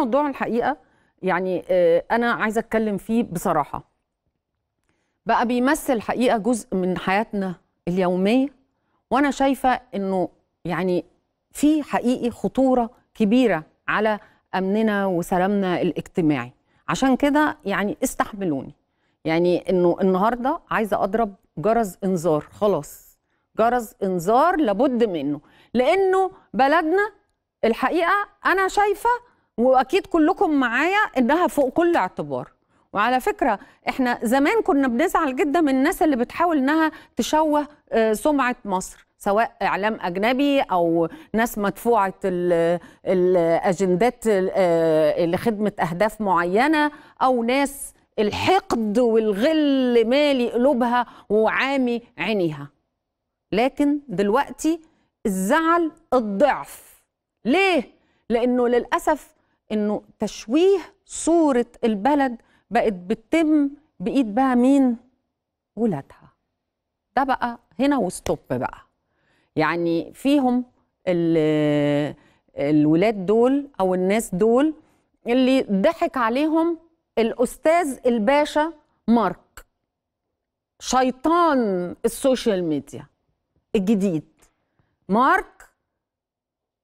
موضوع الحقيقه يعني آه، انا عايزه اتكلم فيه بصراحه بقى بيمثل حقيقه جزء من حياتنا اليوميه وانا شايفه انه يعني في حقيقي خطوره كبيره على امننا وسلامنا الاجتماعي عشان كده يعني استحملوني يعني انه النهارده عايزه اضرب جرس انذار خلاص جرس انذار لابد منه لانه بلدنا الحقيقه انا شايفه واكيد كلكم معايا انها فوق كل اعتبار وعلى فكره احنا زمان كنا بنزعل جدا من الناس اللي بتحاول انها تشوه آه، سمعه مصر سواء اعلام اجنبي او ناس مدفوعه الاجندات آه، لخدمه اهداف معينه او ناس الحقد والغل مالي قلوبها وعامي عينيها لكن دلوقتي الزعل الضعف ليه لانه للاسف انه تشويه صوره البلد بقت بتتم بايد بقى مين ولادها ده بقى هنا وستوب بقى يعني فيهم الولاد دول او الناس دول اللي ضحك عليهم الاستاذ الباشا مارك شيطان السوشيال ميديا الجديد مارك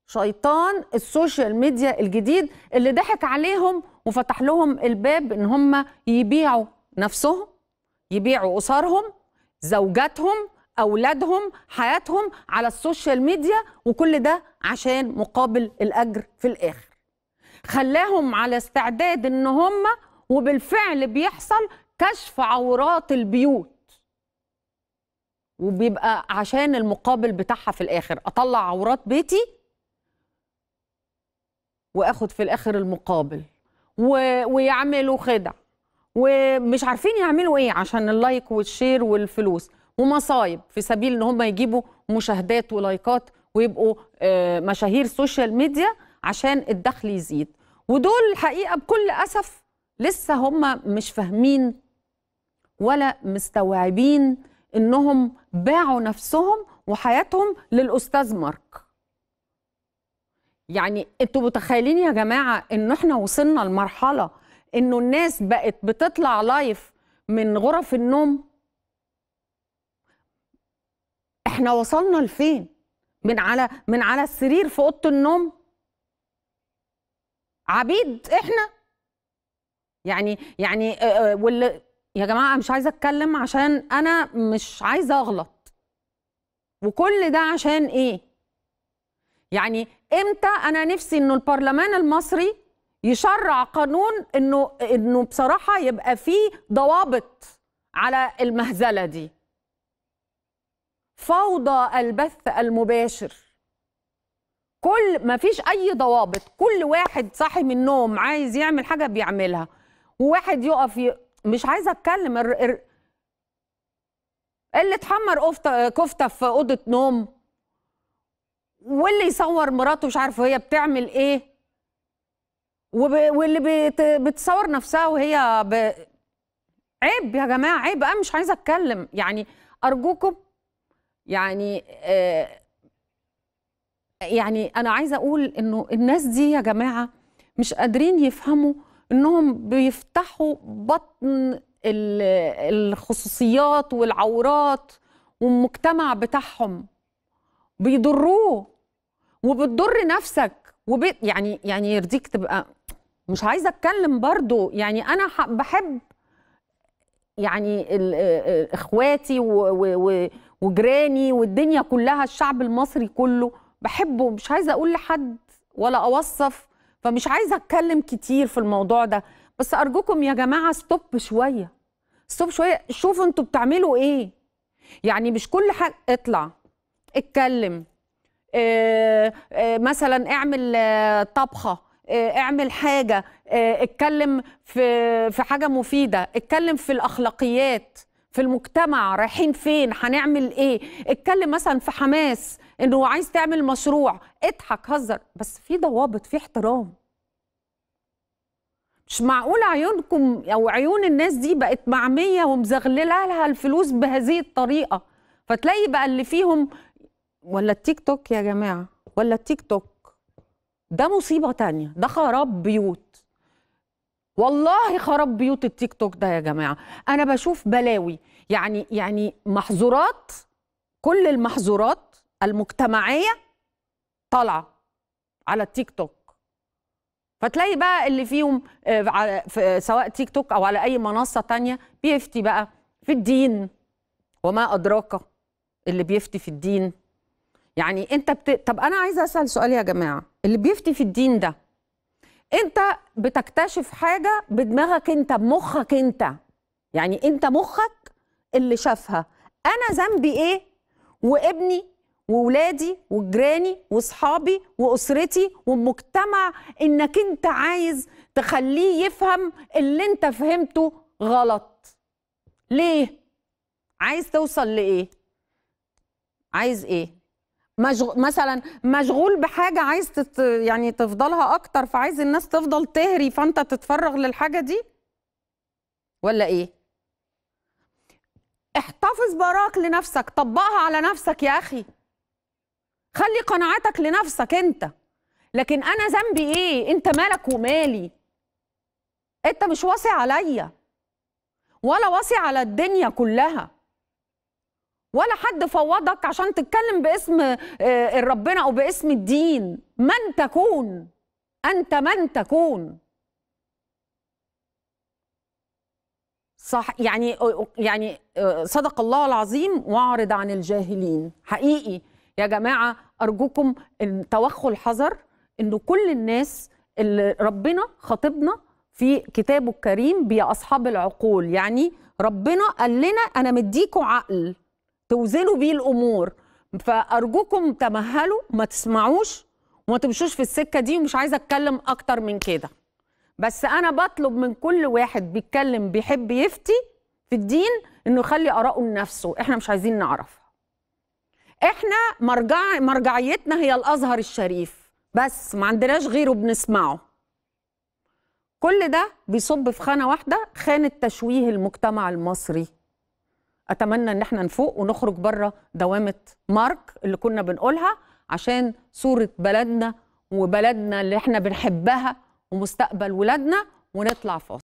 شيطان السوشيال ميديا الجديد اللي ضحك عليهم وفتح لهم الباب ان هم يبيعوا نفسهم يبيعوا اسرهم زوجاتهم اولادهم حياتهم على السوشيال ميديا وكل ده عشان مقابل الاجر في الاخر خلاهم على استعداد ان هم وبالفعل بيحصل كشف عورات البيوت وبيبقى عشان المقابل بتاعها في الاخر اطلع عورات بيتي واخد في الاخر المقابل و... ويعملوا خدع ومش عارفين يعملوا ايه عشان اللايك والشير والفلوس ومصايب في سبيل ان هم يجيبوا مشاهدات ولايكات ويبقوا آه، مشاهير سوشيال ميديا عشان الدخل يزيد ودول الحقيقه بكل اسف لسه هم مش فاهمين ولا مستوعبين انهم باعوا نفسهم وحياتهم للاستاذ مارك يعني انتوا متخيلين يا جماعه ان احنا وصلنا لمرحله انه الناس بقت بتطلع لايف من غرف النوم احنا وصلنا لفين من على من على السرير في اوضه النوم عبيد احنا يعني يعني آه، آه، واللي يا جماعه مش عايزه اتكلم عشان انا مش عايزه اغلط وكل ده عشان ايه يعني امتى انا نفسي انه البرلمان المصري يشرع قانون انه انه بصراحه يبقى فيه ضوابط على المهزله دي فوضى البث المباشر كل ما فيش اي ضوابط كل واحد صاحي من النوم عايز يعمل حاجه بيعملها وواحد يقف ي... مش عايزه اتكلم ال... اللي اتحمر كفته في اوضه نوم واللي يصور مراته مش عارفه هي بتعمل ايه وب... واللي بت... بتصور نفسها وهي ب... عيب يا جماعه عيب انا مش عايزه اتكلم يعني ارجوكم يعني آه يعني انا عايزه اقول انه الناس دي يا جماعه مش قادرين يفهموا انهم بيفتحوا بطن الخصوصيات والعورات والمجتمع بتاعهم بيضروه وبتضر نفسك وب... يعني يعني يرضيك تبقى مش عايزه اتكلم برضو يعني انا بحب يعني اخواتي و... و... وجيراني والدنيا كلها الشعب المصري كله بحبه مش عايزه اقول لحد ولا اوصف فمش عايزه اتكلم كتير في الموضوع ده بس ارجوكم يا جماعه ستوب شويه ستوب شويه شوفوا انتوا بتعملوا ايه يعني مش كل حاجه اطلع اتكلم آه، آه، مثلا اعمل آه، طبخه اعمل حاجه اتكلم في في حاجه مفيده اتكلم في الاخلاقيات في المجتمع رايحين فين هنعمل ايه اتكلم مثلا في حماس انه عايز تعمل مشروع اضحك هزر بس في ضوابط في احترام مش معقول عيونكم او عيون الناس دي بقت معميه ومزغلله لها الفلوس بهذه الطريقه فتلاقي بقى اللي فيهم ولا التيك توك يا جماعه ولا التيك توك ده مصيبه تانية ده خراب بيوت والله خراب بيوت التيك توك ده يا جماعه انا بشوف بلاوي يعني يعني محظورات كل المحظورات المجتمعيه طالعه على التيك توك فتلاقي بقى اللي فيهم آه، آه، سواء تيك توك او على اي منصه تانية بيفتي بقى في الدين وما ادراك اللي بيفتي في الدين يعني انت بت... طب انا عايزه اسال سؤال يا جماعه اللي بيفتي في الدين ده انت بتكتشف حاجه بدماغك انت بمخك انت يعني انت مخك اللي شافها انا ذنبي ايه وابني وولادي وجيراني واصحابي واسرتي والمجتمع انك انت عايز تخليه يفهم اللي انت فهمته غلط ليه عايز توصل لايه عايز ايه مشغول مثلا مشغول بحاجه عايز تت يعني تفضلها اكتر فعايز الناس تفضل تهري فانت تتفرغ للحاجه دي ولا ايه احتفظ براك لنفسك طبقها على نفسك يا اخي خلي قناعاتك لنفسك انت لكن انا ذنبي ايه انت مالك ومالي انت مش واصي عليا ولا واصي على الدنيا كلها ولا حد فوضك عشان تتكلم باسم آه، ربنا او باسم الدين من تكون انت من تكون صح يعني يعني آه، صدق الله العظيم واعرض عن الجاهلين حقيقي يا جماعه ارجوكم توخوا الحذر ان كل الناس اللي ربنا خاطبنا في كتابه الكريم اصحاب العقول يعني ربنا قال لنا انا مديكوا عقل توزنوا بيه الامور فارجوكم تمهلوا ما تسمعوش وما تمشوش في السكه دي ومش عايزه اتكلم اكتر من كده بس انا بطلب من كل واحد بيتكلم بيحب يفتي في الدين انه يخلي اراءه لنفسه احنا مش عايزين نعرفها احنا مرجع مرجعيتنا هي الازهر الشريف بس ما عندناش غيره بنسمعه كل ده بيصب في خانه واحده خانه تشويه المجتمع المصري اتمنى ان احنا نفوق ونخرج بره دوامه مارك اللي كنا بنقولها عشان صوره بلدنا وبلدنا اللي احنا بنحبها ومستقبل ولادنا ونطلع فاصل